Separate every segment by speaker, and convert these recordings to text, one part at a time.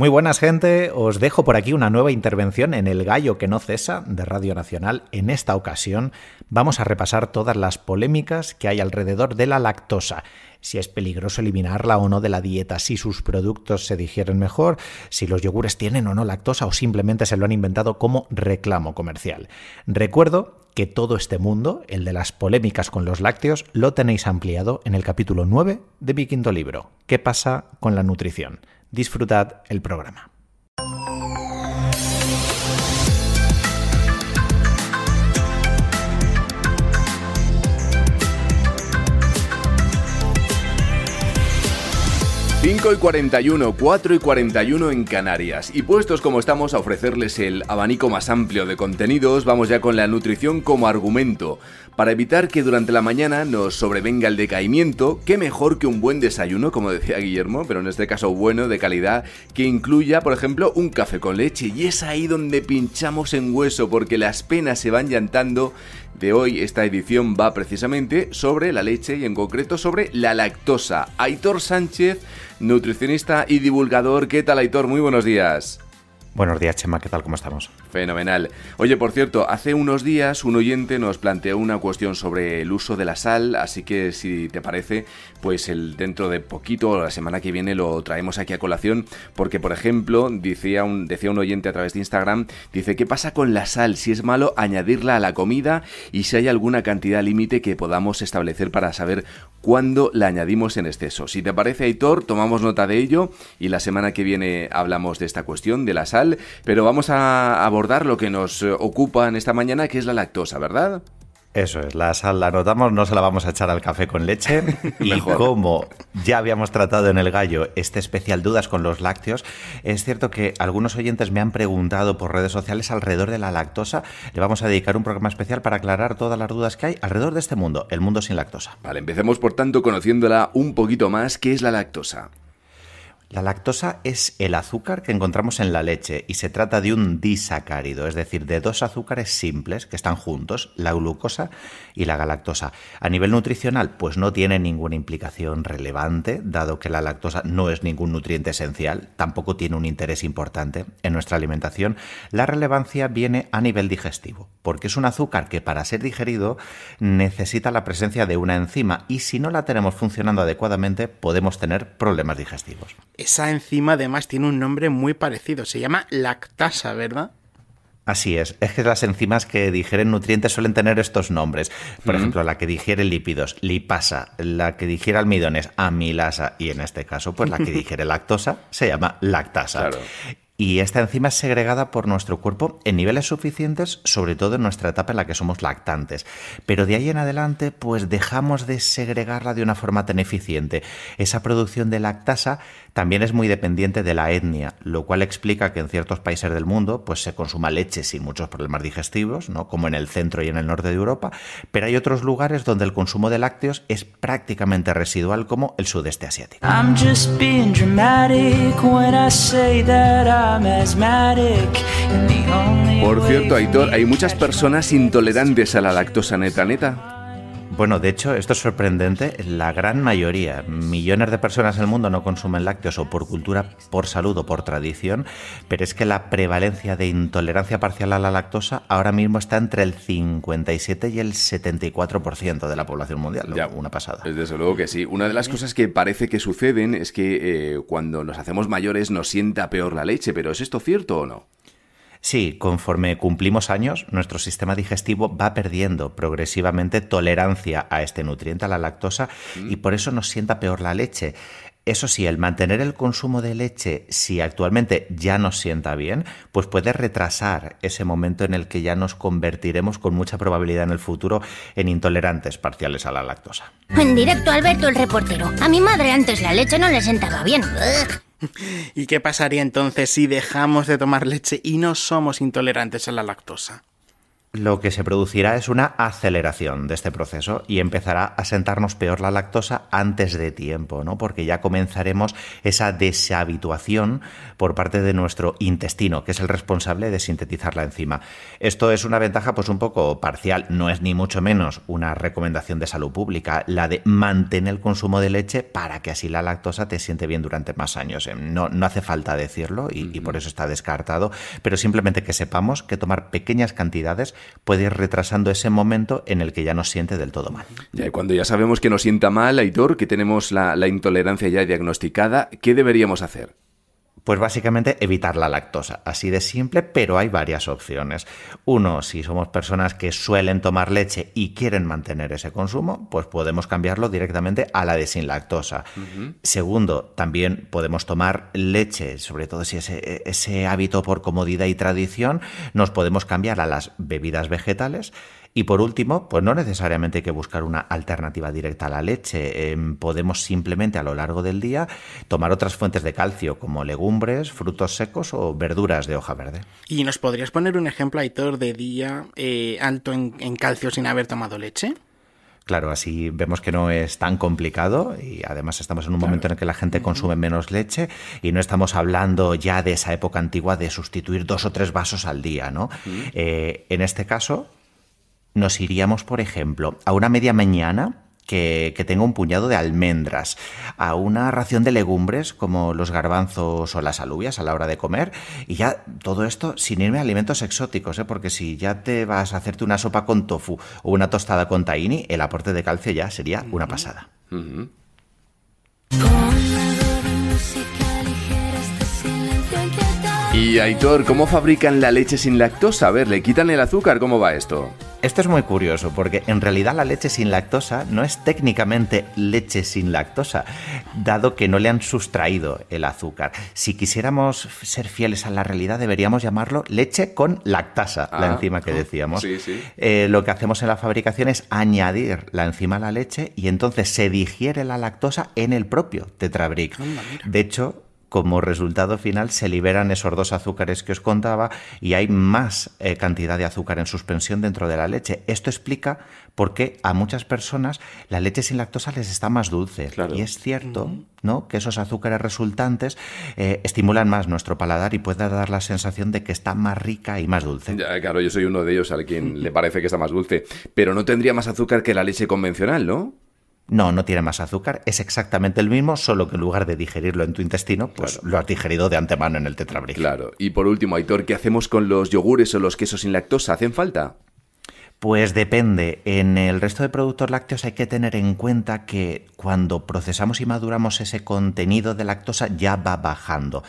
Speaker 1: Muy buenas gente, os dejo por aquí una nueva intervención en El Gallo que no cesa de Radio Nacional. En esta ocasión vamos a repasar todas las polémicas que hay alrededor de la lactosa si es peligroso eliminarla o no de la dieta, si sus productos se digieren mejor, si los yogures tienen o no lactosa o simplemente se lo han inventado como reclamo comercial. Recuerdo que todo este mundo, el de las polémicas con los lácteos, lo tenéis ampliado en el capítulo 9 de mi quinto libro, ¿Qué pasa con la nutrición? disfrutad el programa.
Speaker 2: 5 y 41, 4 y 41 en Canarias. Y puestos como estamos a ofrecerles el abanico más amplio de contenidos, vamos ya con la nutrición como argumento. Para evitar que durante la mañana nos sobrevenga el decaimiento, qué mejor que un buen desayuno, como decía Guillermo, pero en este caso bueno, de calidad, que incluya, por ejemplo, un café con leche. Y es ahí donde pinchamos en hueso, porque las penas se van llantando de hoy, esta edición va precisamente sobre la leche y en concreto sobre la lactosa. Aitor Sánchez, nutricionista y divulgador. ¿Qué tal, Aitor? Muy buenos días.
Speaker 1: Buenos días, Chema, ¿qué tal? ¿Cómo estamos?
Speaker 2: Fenomenal. Oye, por cierto, hace unos días un oyente nos planteó una cuestión sobre el uso de la sal, así que si te parece, pues el dentro de poquito, la semana que viene, lo traemos aquí a colación, porque por ejemplo, decía un, decía un oyente a través de Instagram, dice, ¿qué pasa con la sal? Si es malo añadirla a la comida y si hay alguna cantidad límite que podamos establecer para saber cuándo la añadimos en exceso. Si te parece, Aitor, tomamos nota de ello y la semana que viene hablamos de esta cuestión de la sal pero vamos a abordar lo que nos eh, ocupa en esta mañana, que es la lactosa, ¿verdad? Eso es, la sal la anotamos, no se la vamos a echar al café con leche.
Speaker 1: y como ya habíamos tratado en el gallo este especial dudas con los lácteos, es cierto que algunos oyentes me han preguntado por redes sociales alrededor de la lactosa. Le vamos a dedicar un programa especial para aclarar todas las dudas que hay alrededor de este mundo, el mundo sin lactosa.
Speaker 2: Vale, empecemos por tanto conociéndola un poquito más, ¿qué es la lactosa? La lactosa es el
Speaker 1: azúcar que encontramos en la leche y se trata de un disacárido, es decir, de dos azúcares simples que están juntos, la glucosa y la galactosa. A nivel nutricional, pues no tiene ninguna implicación relevante, dado que la lactosa no es ningún nutriente esencial, tampoco tiene un interés importante en nuestra alimentación. La relevancia viene a nivel digestivo, porque es un azúcar que para ser digerido necesita la presencia de una enzima y si no la tenemos funcionando adecuadamente podemos tener problemas digestivos. Esa enzima además tiene un nombre muy parecido, se llama lactasa, ¿verdad? Así es, es que las enzimas que digieren nutrientes suelen tener estos nombres. Por ejemplo, la que digiere lípidos, lipasa, la que digiere almidones, amilasa, y en este caso, pues la que digiere lactosa se llama lactasa. Claro y esta enzima es segregada por nuestro cuerpo en niveles suficientes, sobre todo en nuestra etapa en la que somos lactantes. Pero de ahí en adelante, pues dejamos de segregarla de una forma tan eficiente. Esa producción de lactasa también es muy dependiente de la etnia, lo cual explica que en ciertos países del mundo pues se consuma leche sin muchos problemas digestivos, ¿no? como en el centro y en el norte de Europa, pero hay otros lugares donde el consumo de lácteos es prácticamente residual como el sudeste asiático.
Speaker 2: Por cierto, Aitor, hay muchas personas intolerantes a la lactosa neta, neta. Bueno, de hecho, esto es sorprendente. La
Speaker 1: gran mayoría, millones de personas en el mundo no consumen lácteos o por cultura, por salud o por tradición, pero es que la prevalencia de intolerancia parcial a la lactosa ahora mismo está entre el 57 y el 74% de la población mundial. Ya, una pasada. Eh, desde luego
Speaker 2: que sí. Una de las cosas que parece que suceden es que eh, cuando nos hacemos mayores nos sienta peor la leche, pero ¿es esto cierto o no?
Speaker 1: Sí, conforme cumplimos años, nuestro sistema digestivo va perdiendo progresivamente tolerancia a este nutriente, a la lactosa, y por eso nos sienta peor la leche. Eso sí, el mantener el consumo de leche, si actualmente ya nos sienta bien, pues puede retrasar ese momento en el que ya nos convertiremos con mucha probabilidad en el futuro en intolerantes parciales a la lactosa.
Speaker 2: En directo,
Speaker 1: Alberto el reportero. A mi madre antes la leche no le sentaba bien. ¿Y qué pasaría entonces si dejamos de tomar leche y no somos intolerantes a la lactosa? lo que se producirá es una aceleración de este proceso y empezará a sentarnos peor la lactosa antes de tiempo, ¿no? Porque ya comenzaremos esa deshabituación por parte de nuestro intestino, que es el responsable de sintetizar la enzima. Esto es una ventaja pues un poco parcial, no es ni mucho menos una recomendación de salud pública, la de mantener el consumo de leche para que así la lactosa te siente bien durante más años. ¿eh? No, hace falta decirlo y por eso está descartado, pero simplemente que sepamos que tomar pequeñas cantidades puede ir retrasando ese momento en el que ya nos siente del todo mal.
Speaker 2: Ya, cuando ya sabemos que nos sienta mal, Aitor, que tenemos la intolerancia ya diagnosticada, ¿qué deberíamos hacer? Pues
Speaker 1: básicamente evitar la lactosa, así de simple, pero hay varias opciones. Uno, si somos personas que suelen tomar leche y quieren mantener ese consumo, pues podemos cambiarlo directamente a la de sin lactosa. Segundo, también podemos tomar leche, sobre todo si eh, ese hábito por comodidad y tradición, nos podemos cambiar a las bebidas vegetales. Y por último, pues no necesariamente hay que buscar una alternativa directa a la leche. Em, podemos simplemente a lo largo del día tomar otras fuentes de calcio como legumbres, frutos secos o verduras de hoja verde. ¿Y nos podrías poner un ejemplo, Aitor, de día eh, alto en, calcio sin haber tomado leche? Claro, así vemos que no es tan complicado y además estamos en un momento en el que la gente consume menos leche y no estamos hablando ya de esa época antigua de sustituir dos o tres vasos al día, ¿no? Eh, en este caso, nos iríamos, por ejemplo, a una media mañana que, tenga un puñado de almendras, a una ración de legumbres como los garbanzos o las alubias a la hora de comer, y ya todo esto sin irme a alimentos exóticos, ¿eh? porque si ya te vas a hacerte una sopa con tofu o una tostada con tahini, el aporte de calcio ya sería una pasada.
Speaker 2: Y Aitor, ¿cómo fabrican la leche sin lactosa? A ver, ¿le quitan el azúcar? ¿Cómo va
Speaker 1: esto? Esto es muy curioso porque en realidad la leche sin lactosa no es técnicamente leche sin lactosa, dado que no le han sustraído el azúcar. Si quisiéramos ser fieles a la realidad, deberíamos llamarlo leche con lactasa, la ah, enzima que ah, decíamos. Sí, sí. Eh, lo que hacemos en la fabricación es añadir la enzima a la leche y entonces se digiere la lactosa en el propio Tetrabric. De hecho, como resultado final se liberan esos dos azúcares que os contaba y hay más eh, cantidad de azúcar en suspensión dentro de la leche. Esto explica por qué a muchas personas la leche sin lactosa les está más dulce. Y es cierto, ¿no? Que esos azúcares resultantes eh, estimulan más nuestro paladar y puede dar la sensación de que está más rica y más dulce.
Speaker 2: claro, yo soy uno de ellos al quien le parece que está más dulce, pero no tendría más azúcar que la leche convencional, ¿no?
Speaker 1: No, no tiene más azúcar, es exactamente el mismo, solo que en lugar de digerirlo en tu intestino, pues lo has digerido de antemano en el
Speaker 2: tetrabric. Claro, y por último, Aitor, ¿qué hacemos con los yogures o los quesos sin lactosa? ¿Hacen falta?
Speaker 1: Pues depende. En el resto de productos lácteos hay que tener en cuenta que cuando procesamos y maduramos ese contenido de lactosa ya va bajando.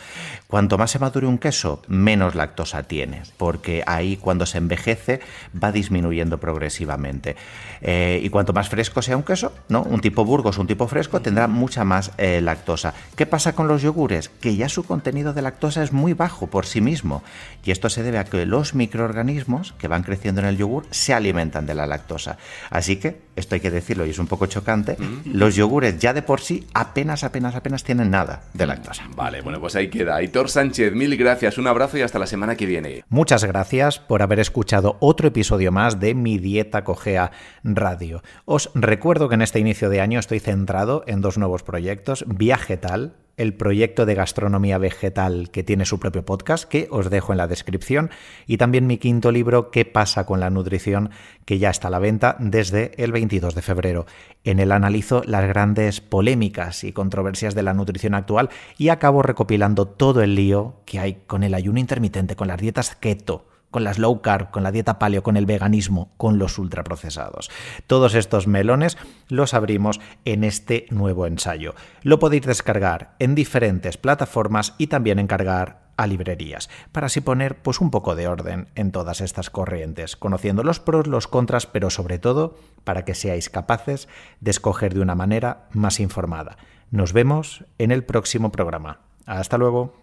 Speaker 1: Cuanto más se madure un queso, menos lactosa tiene, porque ahí cuando se envejece va disminuyendo progresivamente. Eh, y cuanto más fresco sea un queso, ¿no? un tipo Burgos, un tipo fresco, tendrá mucha más eh, lactosa. ¿Qué pasa con los yogures? Que ya su contenido de lactosa es muy bajo por sí mismo. Y esto se debe a que los microorganismos que van creciendo en el yogur se alimentan de la lactosa. Así que, esto hay que decirlo y es un poco chocante, mm. los yogures ya de por sí apenas, apenas, apenas tienen nada de lactosa.
Speaker 2: Vale, bueno, pues ahí queda. Aitor Sánchez, mil gracias, un abrazo y hasta la semana que viene.
Speaker 1: Muchas gracias por haber escuchado otro episodio más de Mi Dieta Cogea Radio. Os recuerdo que en este inicio de año estoy centrado en dos nuevos proyectos, Viaje Tal, el proyecto de gastronomía vegetal que tiene su propio podcast, que os dejo en la descripción, y también mi quinto libro, ¿Qué pasa con la nutrición?, que ya está a la venta desde el 22 de febrero. En él analizo las grandes polémicas y controversias de la nutrición actual y acabo recopilando todo el lío que hay con el ayuno intermitente, con las dietas keto, con las low carb, con la dieta paleo, con el veganismo, con los ultraprocesados. Todos estos melones los abrimos en este nuevo ensayo. Lo podéis descargar en diferentes plataformas y también encargar a librerías, para así poner pues un poco de orden en todas estas corrientes, conociendo los pros, los contras, pero sobre todo para que seáis capaces de escoger de una manera más informada. Nos vemos en el próximo programa. Hasta luego.